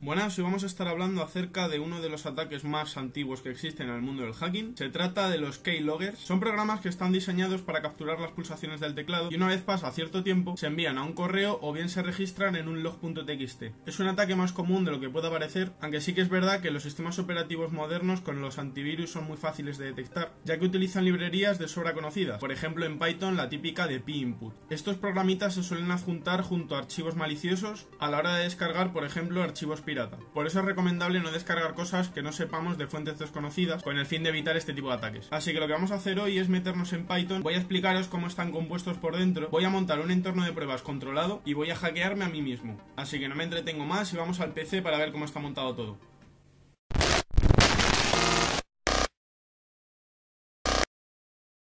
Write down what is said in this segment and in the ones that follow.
Buenas, hoy vamos a estar hablando acerca de uno de los ataques más antiguos que existen en el mundo del hacking. Se trata de los keyloggers. Son programas que están diseñados para capturar las pulsaciones del teclado y una vez pasa cierto tiempo se envían a un correo o bien se registran en un log.txt. Es un ataque más común de lo que pueda parecer, aunque sí que es verdad que los sistemas operativos modernos con los antivirus son muy fáciles de detectar, ya que utilizan librerías de sobra conocidas, por ejemplo en Python la típica de pinput. Estos programitas se suelen adjuntar junto a archivos maliciosos a la hora de descargar, por ejemplo, archivos pirata. Por eso es recomendable no descargar cosas que no sepamos de fuentes desconocidas con el fin de evitar este tipo de ataques. Así que lo que vamos a hacer hoy es meternos en Python, voy a explicaros cómo están compuestos por dentro, voy a montar un entorno de pruebas controlado y voy a hackearme a mí mismo. Así que no me entretengo más y vamos al PC para ver cómo está montado todo.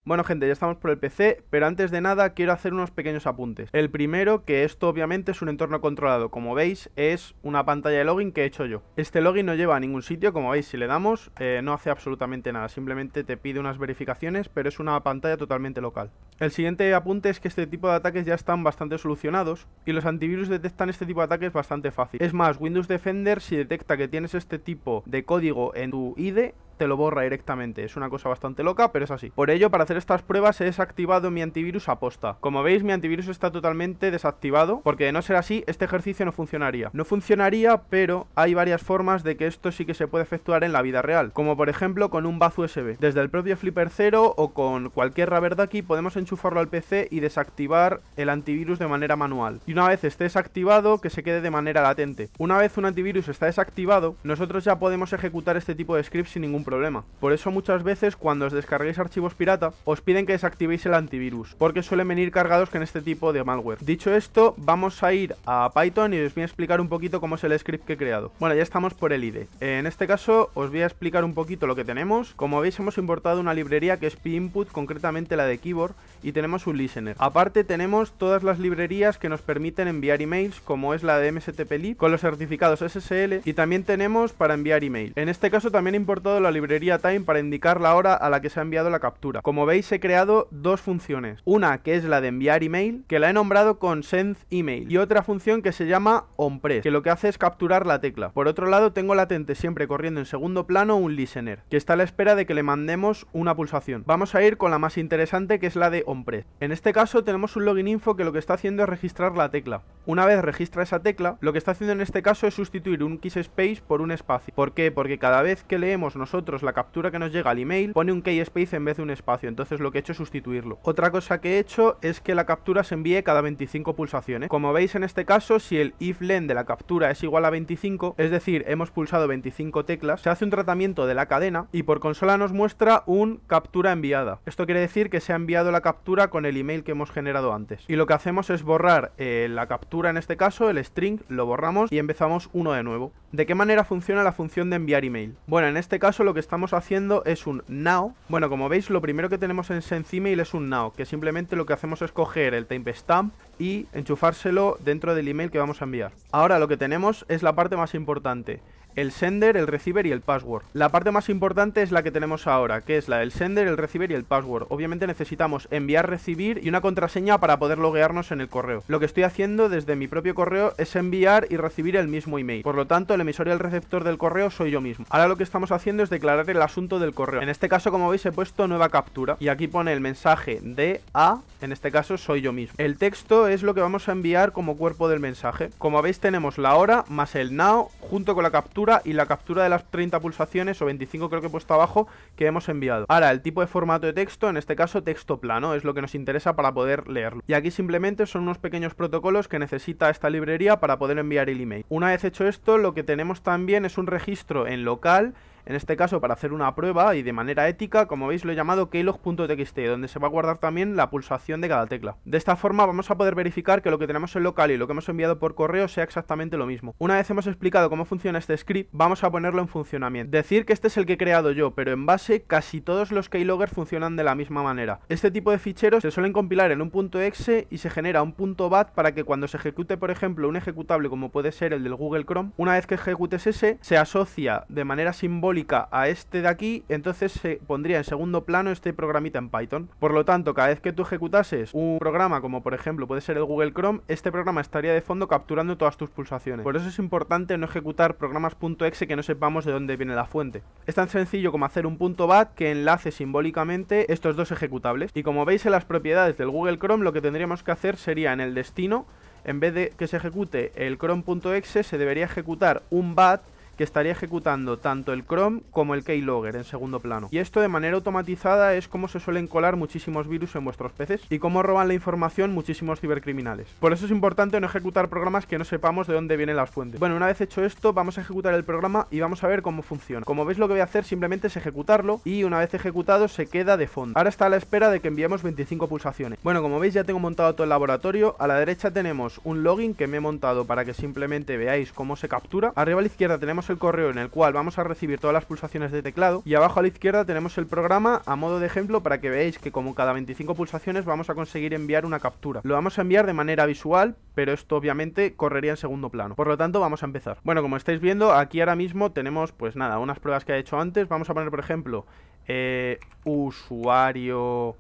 Bueno gente, ya estamos por el PC, pero antes de nada quiero hacer unos pequeños apuntes. El primero, que esto obviamente es un entorno controlado, como veis es una pantalla de login que he hecho yo. Este login no lleva a ningún sitio, como veis si le damos eh, no hace absolutamente nada, simplemente te pide unas verificaciones, pero es una pantalla totalmente local. El siguiente apunte es que este tipo de ataques ya están bastante solucionados y los antivirus detectan este tipo de ataques bastante fácil. Es más, Windows Defender si detecta que tienes este tipo de código en tu IDE, te lo borra directamente. Es una cosa bastante loca, pero es así. Por ello, para hacer estas pruebas he desactivado mi antivirus a posta. Como veis, mi antivirus está totalmente desactivado, porque de no ser así, este ejercicio no funcionaría. No funcionaría, pero hay varias formas de que esto sí que se puede efectuar en la vida real, como por ejemplo con un baz USB. Desde el propio Flipper 0 o con cualquier de aquí, podemos enchufarlo al PC y desactivar el antivirus de manera manual. Y una vez esté desactivado, que se quede de manera latente. Una vez un antivirus está desactivado, nosotros ya podemos ejecutar este tipo de script sin ningún problema. Por eso muchas veces cuando os descarguéis archivos pirata, os piden que desactivéis el antivirus, porque suelen venir cargados con este tipo de malware. Dicho esto, vamos a ir a Python y os voy a explicar un poquito cómo es el script que he creado. Bueno, ya estamos por el IDE. En este caso, os voy a explicar un poquito lo que tenemos. Como veis, hemos importado una librería que es pinput, concretamente la de keyboard, y tenemos un listener. Aparte, tenemos todas las librerías que nos permiten enviar emails, como es la de mstplib, con los certificados SSL, y también tenemos para enviar email. En este caso, también he importado la librería time para indicar la hora a la que se ha enviado la captura. Como veis he creado dos funciones, una que es la de enviar email, que la he nombrado con send email, y otra función que se llama onPress, que lo que hace es capturar la tecla. Por otro lado tengo latente siempre corriendo en segundo plano un listener, que está a la espera de que le mandemos una pulsación. Vamos a ir con la más interesante que es la de onPress. En este caso tenemos un login info que lo que está haciendo es registrar la tecla. Una vez registra esa tecla, lo que está haciendo en este caso es sustituir un keyspace por un espacio. ¿Por qué? Porque cada vez que leemos nosotros la captura que nos llega al email pone un key space en vez de un espacio, entonces lo que he hecho es sustituirlo. Otra cosa que he hecho es que la captura se envíe cada 25 pulsaciones. Como veis en este caso, si el if len de la captura es igual a 25, es decir, hemos pulsado 25 teclas, se hace un tratamiento de la cadena y por consola nos muestra un captura enviada. Esto quiere decir que se ha enviado la captura con el email que hemos generado antes. Y lo que hacemos es borrar eh, la captura en este caso, el string, lo borramos y empezamos uno de nuevo. ¿De qué manera funciona la función de enviar email? Bueno, en este caso lo que que estamos haciendo es un now. Bueno, como veis, lo primero que tenemos en y es un now, que simplemente lo que hacemos es coger el timestamp y enchufárselo dentro del email que vamos a enviar. Ahora lo que tenemos es la parte más importante el sender, el receiver y el password. La parte más importante es la que tenemos ahora, que es la del sender, el receiver y el password. Obviamente necesitamos enviar, recibir y una contraseña para poder loguearnos en el correo. Lo que estoy haciendo desde mi propio correo es enviar y recibir el mismo email. Por lo tanto, el emisor y el receptor del correo soy yo mismo. Ahora lo que estamos haciendo es declarar el asunto del correo. En este caso, como veis, he puesto nueva captura y aquí pone el mensaje de a, en este caso soy yo mismo. El texto es lo que vamos a enviar como cuerpo del mensaje. Como veis, tenemos la hora más el now junto con la captura y la captura de las 30 pulsaciones o 25 creo que he puesto abajo que hemos enviado. Ahora, el tipo de formato de texto, en este caso texto plano, es lo que nos interesa para poder leerlo. Y aquí simplemente son unos pequeños protocolos que necesita esta librería para poder enviar el email. Una vez hecho esto, lo que tenemos también es un registro en local en este caso para hacer una prueba y de manera ética, como veis lo he llamado keylog.txt, donde se va a guardar también la pulsación de cada tecla. De esta forma vamos a poder verificar que lo que tenemos en local y lo que hemos enviado por correo sea exactamente lo mismo. Una vez hemos explicado cómo funciona este script, vamos a ponerlo en funcionamiento. Decir que este es el que he creado yo, pero en base casi todos los keyloggers funcionan de la misma manera. Este tipo de ficheros se suelen compilar en un punto .exe y se genera un punto .bat para que cuando se ejecute, por ejemplo, un ejecutable como puede ser el del Google Chrome, una vez que ejecutes ese, se asocia de manera simbólica a este de aquí, entonces se pondría en segundo plano este programita en Python. Por lo tanto, cada vez que tú ejecutases un programa como por ejemplo puede ser el Google Chrome, este programa estaría de fondo capturando todas tus pulsaciones. Por eso es importante no ejecutar programas.exe que no sepamos de dónde viene la fuente. Es tan sencillo como hacer un punto .bat que enlace simbólicamente estos dos ejecutables. Y como veis en las propiedades del Google Chrome, lo que tendríamos que hacer sería en el destino, en vez de que se ejecute el chrome.exe, se debería ejecutar un bat que estaría ejecutando tanto el Chrome como el Keylogger en segundo plano. Y esto de manera automatizada es como se suelen colar muchísimos virus en vuestros peces y cómo roban la información muchísimos cibercriminales. Por eso es importante no ejecutar programas que no sepamos de dónde vienen las fuentes. Bueno, una vez hecho esto, vamos a ejecutar el programa y vamos a ver cómo funciona. Como veis, lo que voy a hacer simplemente es ejecutarlo y una vez ejecutado se queda de fondo. Ahora está a la espera de que enviemos 25 pulsaciones. Bueno, como veis, ya tengo montado todo el laboratorio. A la derecha tenemos un login que me he montado para que simplemente veáis cómo se captura. Arriba a la izquierda tenemos el correo en el cual vamos a recibir todas las pulsaciones de teclado y abajo a la izquierda tenemos el programa a modo de ejemplo para que veáis que como cada 25 pulsaciones vamos a conseguir enviar una captura. Lo vamos a enviar de manera visual, pero esto obviamente correría en segundo plano. Por lo tanto, vamos a empezar. Bueno, como estáis viendo, aquí ahora mismo tenemos pues nada, unas pruebas que he hecho antes. Vamos a poner, por ejemplo, eh, usuario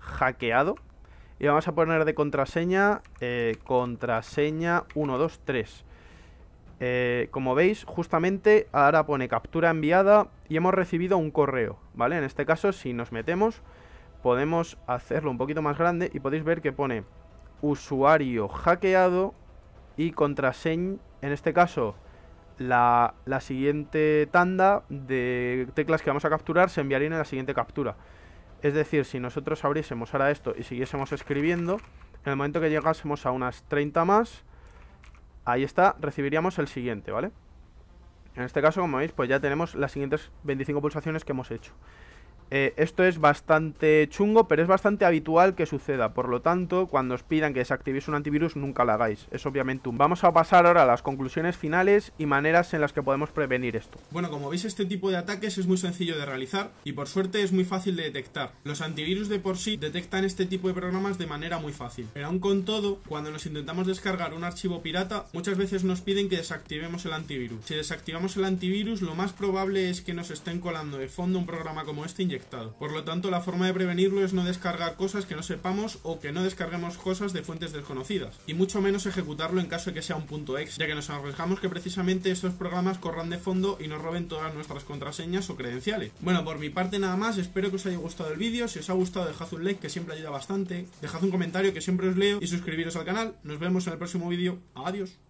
hackeado. Y vamos a poner de contraseña, eh, contraseña 123. Eh, como veis, justamente ahora pone captura enviada y hemos recibido un correo, ¿vale? En este caso, si nos metemos, podemos hacerlo un poquito más grande y podéis ver que pone usuario hackeado y contraseña, en este caso, la, siguiente tanda de teclas que vamos a capturar se enviaría en la siguiente captura. Es decir, si nosotros abriésemos ahora esto y siguiésemos escribiendo, en el momento que llegásemos a unas 30 más, Ahí está, recibiríamos el siguiente, ¿vale? En este caso, como veis, pues ya tenemos las siguientes 25 pulsaciones que hemos hecho. Eh, esto es bastante chungo, pero es bastante habitual que suceda. Por lo tanto, cuando os pidan que desactivéis un antivirus, nunca lo hagáis. Es obviamente un... Vamos a pasar ahora a las conclusiones finales y maneras en las que podemos prevenir esto. Bueno, como veis, este tipo de ataques es muy sencillo de realizar y por suerte es muy fácil de detectar. Los antivirus de por sí detectan este tipo de programas de manera muy fácil. Pero aún con todo, cuando nos intentamos descargar un archivo pirata, muchas veces nos piden que desactivemos el antivirus. Si desactivamos el antivirus, lo más probable es que nos estén colando de fondo un programa como este por lo tanto, la forma de prevenirlo es no descargar cosas que no sepamos o que no descarguemos cosas de fuentes desconocidas, y mucho menos ejecutarlo en caso de que sea un punto ex, ya que nos arriesgamos que precisamente estos programas corran de fondo y nos roben todas nuestras contraseñas o credenciales. Bueno, por mi parte nada más, espero que os haya gustado el vídeo, si os ha gustado dejad un like que siempre ayuda bastante, dejad un comentario que siempre os leo y suscribiros al canal. Nos vemos en el próximo vídeo. Adiós.